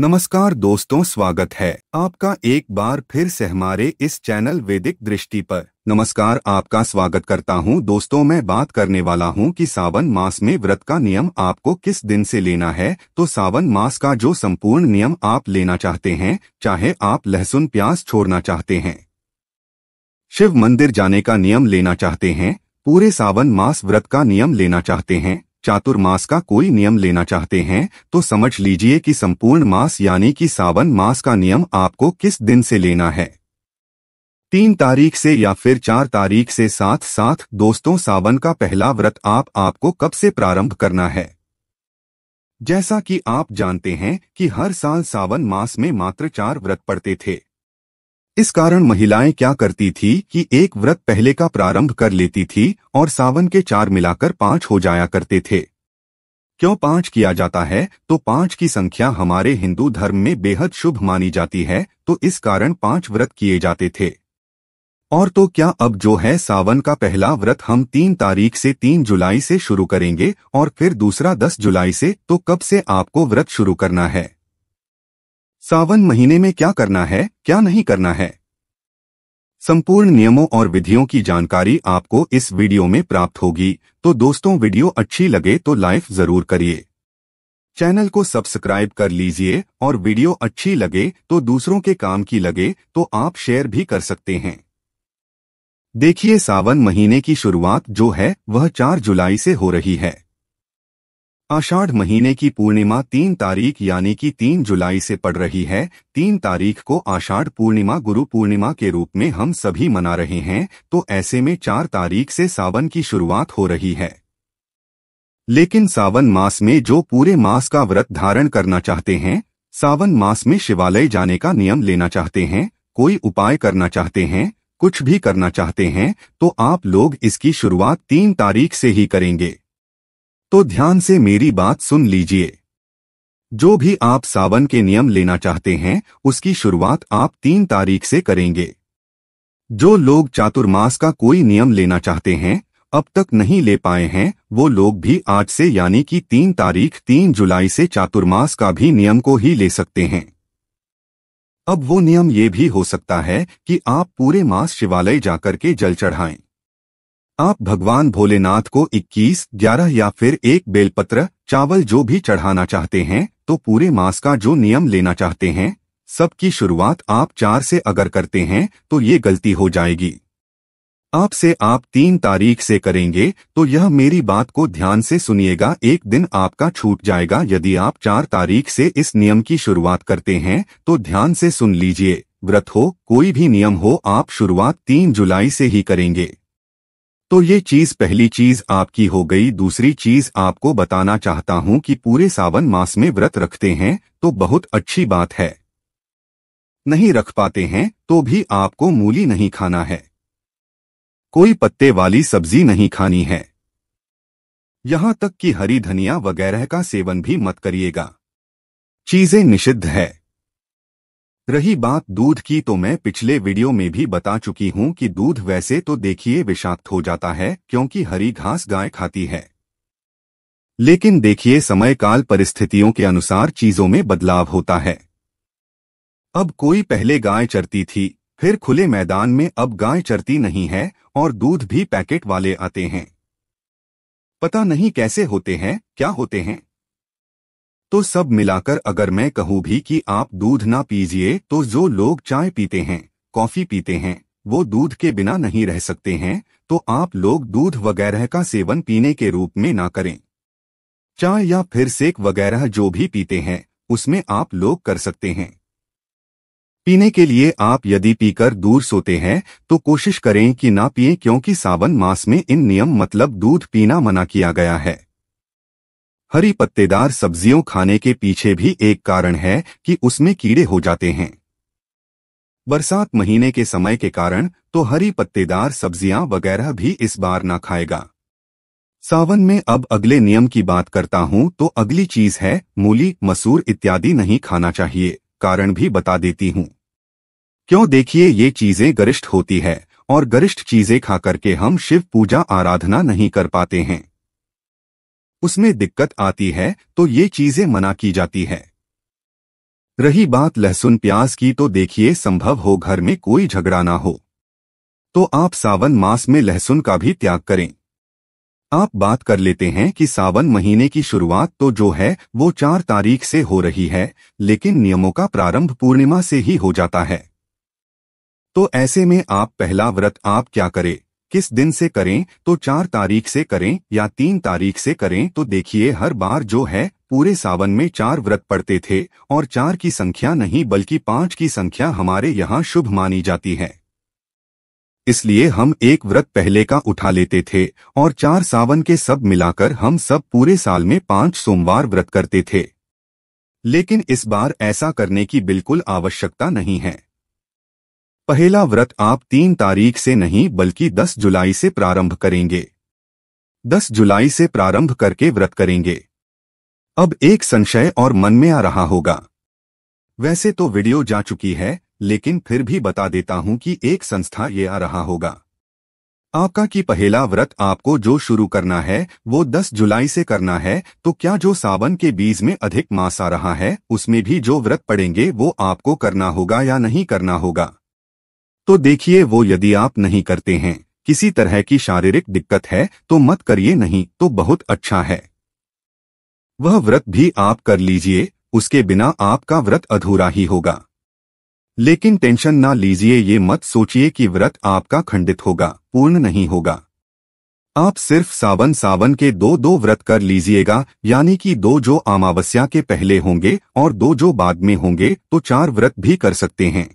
नमस्कार दोस्तों स्वागत है आपका एक बार फिर से हमारे इस चैनल वैदिक दृष्टि पर नमस्कार आपका स्वागत करता हूं दोस्तों मैं बात करने वाला हूं कि सावन मास में व्रत का नियम आपको किस दिन से लेना है तो सावन मास का जो संपूर्ण नियम आप लेना चाहते हैं चाहे आप लहसुन प्याज छोड़ना चाहते हैं शिव मंदिर जाने का नियम लेना चाहते हैं पूरे सावन मास व्रत का नियम लेना चाहते हैं चातुर्मास का कोई नियम लेना चाहते हैं तो समझ लीजिए कि संपूर्ण मास यानी कि सावन मास का नियम आपको किस दिन से लेना है तीन तारीख से या फिर चार तारीख से साथ साथ दोस्तों सावन का पहला व्रत आप आपको कब से प्रारंभ करना है जैसा कि आप जानते हैं कि हर साल सावन मास में मात्र चार व्रत पड़ते थे इस कारण महिलाएं क्या करती थी कि एक व्रत पहले का प्रारंभ कर लेती थी और सावन के चार मिलाकर पांच हो जाया करते थे क्यों पांच किया जाता है तो पांच की संख्या हमारे हिंदू धर्म में बेहद शुभ मानी जाती है तो इस कारण पांच व्रत किए जाते थे और तो क्या अब जो है सावन का पहला व्रत हम तीन तारीख से तीन जुलाई से शुरू करेंगे और फिर दूसरा दस जुलाई से तो कब से आपको व्रत शुरू करना है सावन महीने में क्या करना है क्या नहीं करना है संपूर्ण नियमों और विधियों की जानकारी आपको इस वीडियो में प्राप्त होगी तो दोस्तों वीडियो अच्छी लगे तो लाइक जरूर करिए चैनल को सब्सक्राइब कर लीजिए और वीडियो अच्छी लगे तो दूसरों के काम की लगे तो आप शेयर भी कर सकते हैं देखिए सावन महीने की शुरुआत जो है वह 4 जुलाई से हो रही है आषाढ़ महीने की पूर्णिमा तीन तारीख यानी कि तीन जुलाई से पड़ रही है तीन तारीख को आषाढ़ पूर्णिमा गुरु पूर्णिमा के रूप में हम सभी मना रहे हैं तो ऐसे में चार तारीख से सावन की शुरुआत हो रही है लेकिन सावन मास में जो पूरे मास का व्रत धारण करना चाहते हैं सावन मास में शिवालय जाने का नियम लेना चाहते हैं कोई उपाय करना चाहते हैं कुछ भी करना चाहते हैं तो आप लोग इसकी शुरुआत तीन तारीख से ही करेंगे तो ध्यान से मेरी बात सुन लीजिए जो भी आप सावन के नियम लेना चाहते हैं उसकी शुरुआत आप तीन तारीख से करेंगे जो लोग चातुर्मास का कोई नियम लेना चाहते हैं अब तक नहीं ले पाए हैं वो लोग भी आज से यानी कि तीन तारीख तीन जुलाई से चातुर्मास का भी नियम को ही ले सकते हैं अब वो नियम ये भी हो सकता है कि आप पूरे मास शिवालय जाकर के जल चढ़ाएं आप भगवान भोलेनाथ को 21, 11 या फिर एक बेलपत्र चावल जो भी चढ़ाना चाहते हैं तो पूरे मास का जो नियम लेना चाहते हैं सबकी शुरुआत आप चार से अगर करते हैं तो ये गलती हो जाएगी आपसे आप तीन तारीख से करेंगे तो यह मेरी बात को ध्यान से सुनिएगा एक दिन आपका छूट जाएगा यदि आप चार तारीख से इस नियम की शुरुआत करते हैं तो ध्यान से सुन लीजिए व्रत हो कोई भी नियम हो आप शुरुआत तीन जुलाई से ही करेंगे तो ये चीज़ पहली चीज़ आपकी हो गई दूसरी चीज़ आपको बताना चाहता हूँ कि पूरे सावन मास में व्रत रखते हैं तो बहुत अच्छी बात है नहीं रख पाते हैं तो भी आपको मूली नहीं खाना है कोई पत्ते वाली सब्जी नहीं खानी है यहां तक कि हरी धनिया वगैरह का सेवन भी मत करिएगा चीजें निषिद्ध है रही बात दूध की तो मैं पिछले वीडियो में भी बता चुकी हूँ कि दूध वैसे तो देखिए विषाक्त हो जाता है क्योंकि हरी घास गाय खाती है लेकिन देखिए समय काल परिस्थितियों के अनुसार चीजों में बदलाव होता है अब कोई पहले गाय चरती थी फिर खुले मैदान में अब गाय चरती नहीं है और दूध भी पैकेट वाले आते हैं पता नहीं कैसे होते हैं क्या होते हैं तो सब मिलाकर अगर मैं कहूँ भी कि आप दूध ना पीजिए तो जो लोग चाय पीते हैं कॉफ़ी पीते हैं वो दूध के बिना नहीं रह सकते हैं तो आप लोग दूध वगैरह का सेवन पीने के रूप में ना करें चाय या फिर सेक वगैरह जो भी पीते हैं उसमें आप लोग कर सकते हैं पीने के लिए आप यदि पीकर दूर सोते हैं तो कोशिश करें कि ना पिए क्योंकि सावन मास में इन नियम मतलब दूध पीना मना किया गया है हरी पत्तेदार सब्जियों खाने के पीछे भी एक कारण है कि उसमें कीड़े हो जाते हैं बरसात महीने के समय के कारण तो हरी पत्तेदार सब्जियां वगैरह भी इस बार ना खाएगा सावन में अब अगले नियम की बात करता हूं तो अगली चीज है मूली मसूर इत्यादि नहीं खाना चाहिए कारण भी बता देती हूं क्यों देखिए ये चीजें गरिष्ठ होती है और गरिष्ठ चीजें खा करके हम शिव पूजा आराधना नहीं कर पाते हैं उसमें दिक्कत आती है तो ये चीजें मना की जाती है रही बात लहसुन प्याज की तो देखिए संभव हो घर में कोई झगड़ा ना हो तो आप सावन मास में लहसुन का भी त्याग करें आप बात कर लेते हैं कि सावन महीने की शुरुआत तो जो है वो चार तारीख से हो रही है लेकिन नियमों का प्रारंभ पूर्णिमा से ही हो जाता है तो ऐसे में आप पहला व्रत आप क्या करें किस दिन से करें तो चार तारीख से करें या तीन तारीख से करें तो देखिए हर बार जो है पूरे सावन में चार व्रत पड़ते थे और चार की संख्या नहीं बल्कि पांच की संख्या हमारे यहाँ शुभ मानी जाती है इसलिए हम एक व्रत पहले का उठा लेते थे और चार सावन के सब मिलाकर हम सब पूरे साल में पांच सोमवार व्रत करते थे लेकिन इस बार ऐसा करने की बिल्कुल आवश्यकता नहीं है पहला व्रत आप तीन तारीख से नहीं बल्कि 10 जुलाई से प्रारंभ करेंगे 10 जुलाई से प्रारंभ करके व्रत करेंगे अब एक संशय और मन में आ रहा होगा वैसे तो वीडियो जा चुकी है लेकिन फिर भी बता देता हूं कि एक संस्था ये आ रहा होगा आपका कि पहला व्रत आपको जो शुरू करना है वो 10 जुलाई से करना है तो क्या जो सावन के बीज में अधिक मास आ रहा है उसमें भी जो व्रत पड़ेंगे वो आपको करना होगा या नहीं करना होगा तो देखिए वो यदि आप नहीं करते हैं किसी तरह की शारीरिक दिक्कत है तो मत करिए नहीं तो बहुत अच्छा है वह व्रत भी आप कर लीजिए उसके बिना आपका व्रत अधूरा ही होगा लेकिन टेंशन ना लीजिए ये मत सोचिए कि व्रत आपका खंडित होगा पूर्ण नहीं होगा आप सिर्फ सावन सावन के दो दो व्रत कर लीजिएगा यानी कि दो जो अमावस्या के पहले होंगे और दो जो बाद में होंगे तो चार व्रत भी कर सकते हैं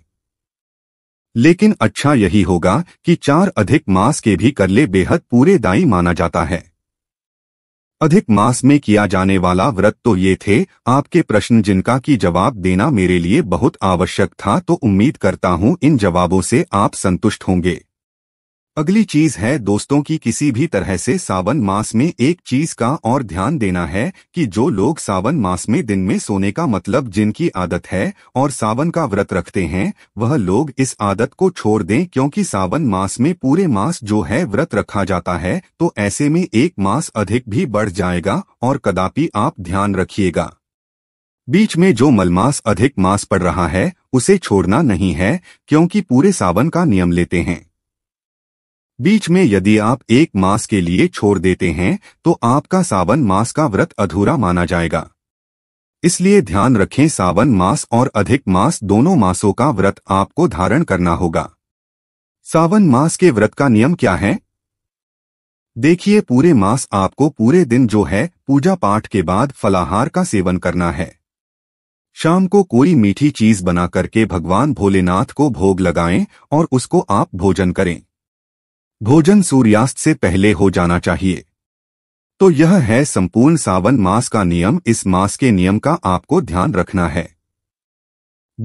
लेकिन अच्छा यही होगा कि चार अधिक मास के भी करले बेहद पूरे दाई माना जाता है अधिक मास में किया जाने वाला व्रत तो ये थे आपके प्रश्न जिनका की जवाब देना मेरे लिए बहुत आवश्यक था तो उम्मीद करता हूँ इन जवाबों से आप संतुष्ट होंगे अगली चीज है दोस्तों की किसी भी तरह से सावन मास में एक चीज का और ध्यान देना है कि जो लोग सावन मास में दिन में सोने का मतलब जिनकी आदत है और सावन का व्रत रखते हैं वह लोग इस आदत को छोड़ दें क्योंकि सावन मास में पूरे मास जो है व्रत रखा जाता है तो ऐसे में एक मास अधिक भी बढ़ जाएगा और कदापि आप ध्यान रखिएगा बीच में जो मलमास अधिक मास पड़ रहा है उसे छोड़ना नहीं है क्योंकि पूरे सावन का नियम लेते हैं बीच में यदि आप एक मास के लिए छोड़ देते हैं तो आपका सावन मास का व्रत अधूरा माना जाएगा इसलिए ध्यान रखें सावन मास और अधिक मास दोनों मासों का व्रत आपको धारण करना होगा सावन मास के व्रत का नियम क्या है देखिए पूरे मास आपको पूरे दिन जो है पूजा पाठ के बाद फलाहार का सेवन करना है शाम को कोई मीठी चीज बना करके भगवान भोलेनाथ को भोग लगाएं और उसको आप भोजन करें भोजन सूर्यास्त से पहले हो जाना चाहिए तो यह है संपूर्ण सावन मास का नियम इस मास के नियम का आपको ध्यान रखना है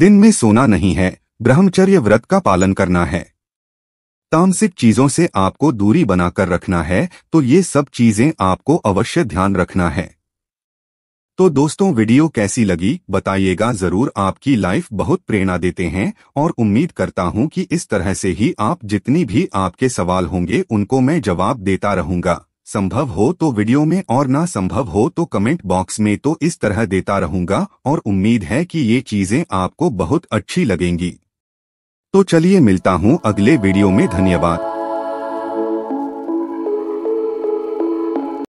दिन में सोना नहीं है ब्रह्मचर्य व्रत का पालन करना है तामसिक चीजों से आपको दूरी बनाकर रखना है तो ये सब चीजें आपको अवश्य ध्यान रखना है तो दोस्तों वीडियो कैसी लगी बताइएगा जरूर आपकी लाइफ बहुत प्रेरणा देते हैं और उम्मीद करता हूं कि इस तरह से ही आप जितनी भी आपके सवाल होंगे उनको मैं जवाब देता रहूंगा संभव हो तो वीडियो में और ना संभव हो तो कमेंट बॉक्स में तो इस तरह देता रहूंगा और उम्मीद है कि ये चीजें आपको बहुत अच्छी लगेंगी तो चलिए मिलता हूँ अगले वीडियो में धन्यवाद